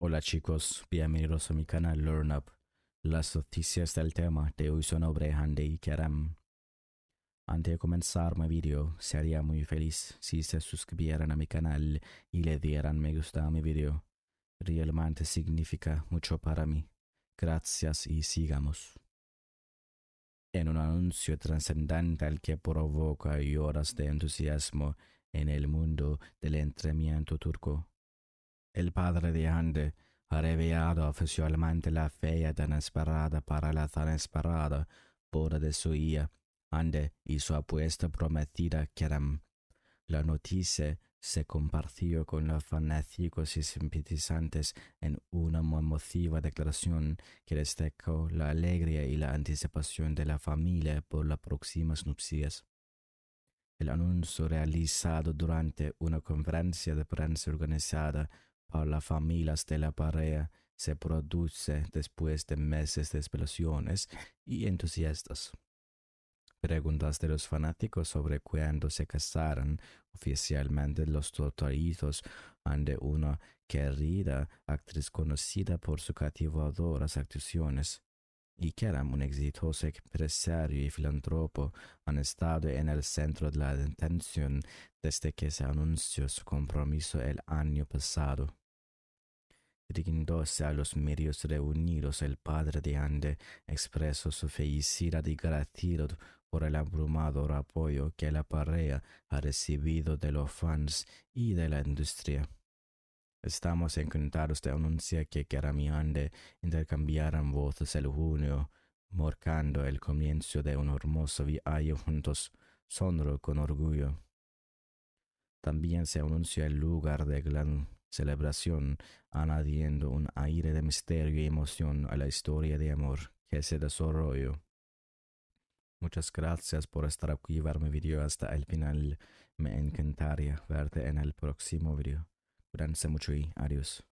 Hola chicos, bienvenidos a mi canal Learn Las noticias del tema de hoy son sobre y Kerem. Antes de comenzar mi video, sería muy feliz si se suscribieran a mi canal y le dieran me gusta a mi video. Realmente significa mucho para mí. Gracias y sigamos. En un anuncio trascendental que provoca horas de entusiasmo en el mundo del entrenamiento turco, el padre de Ande ha revelado oficialmente la fe tan esperada para la tan esperada boda de su hija. Ande y su apuesta prometida Kerem. La noticia se compartió con los fanáticos y simpatizantes en una emotiva declaración que destacó la alegría y la anticipación de la familia por las próximas nupcias. El anuncio realizado durante una conferencia de prensa organizada para las familias de la pareja se produce después de meses de explosiones y entusiastas. Preguntas de los fanáticos sobre cuándo se casaron oficialmente los totalitos ante una querida actriz conocida por sus cativadoras actuaciones y que eran un exitoso empresario y filantropo han estado en el centro de la atención desde que se anunció su compromiso el año pasado se a los medios reunidos, el padre de Ande expresó su felicidad y gratitud por el abrumador apoyo que la parrea ha recibido de los fans y de la industria. Estamos encantados de anunciar que Karam y Ande intercambiarán voces el junio, marcando el comienzo de un hermoso viaje juntos, sonro con orgullo. También se anunció el lugar de gran celebración, añadiendo un aire de misterio y emoción a la historia de amor que se desarrolló. Muchas gracias por estar aquí y mi video hasta el final. Me encantaría verte en el próximo video. Cuídense mucho y adiós.